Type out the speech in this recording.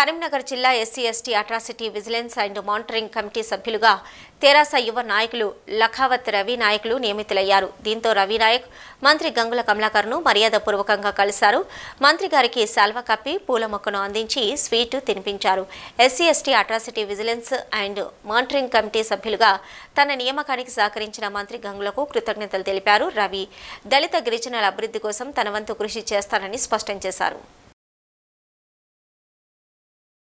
కరీంనగర్ జిల్లా SC ST atrocity vigilance and monitoring committee సభ్యులుగా తెరాస యువ నాయకులు లఖావత్ రవి నాయకులు నియమితులయ్యారు దీంతో రవి నాయక్ మంత్రి గంగుల ను మర్యాదపూర్వకంగా కలిశారు మంత్రి గారికి సెల్వ కప్పి పూల మొక్కను అందించి స్వీటు తినిపించారు SC ST atrocity vigilance and monitoring committee సభ్యులుగా తన నియామకానికి సహకరించిన మంత్రి గంగులకు కృతజ్ఞతలు తెలిపారు రవి దళిత గిరిజనుల అభివృద్ధి కోసం తన వంతు కృషి చేస్తానని స్పష్టం చేశారు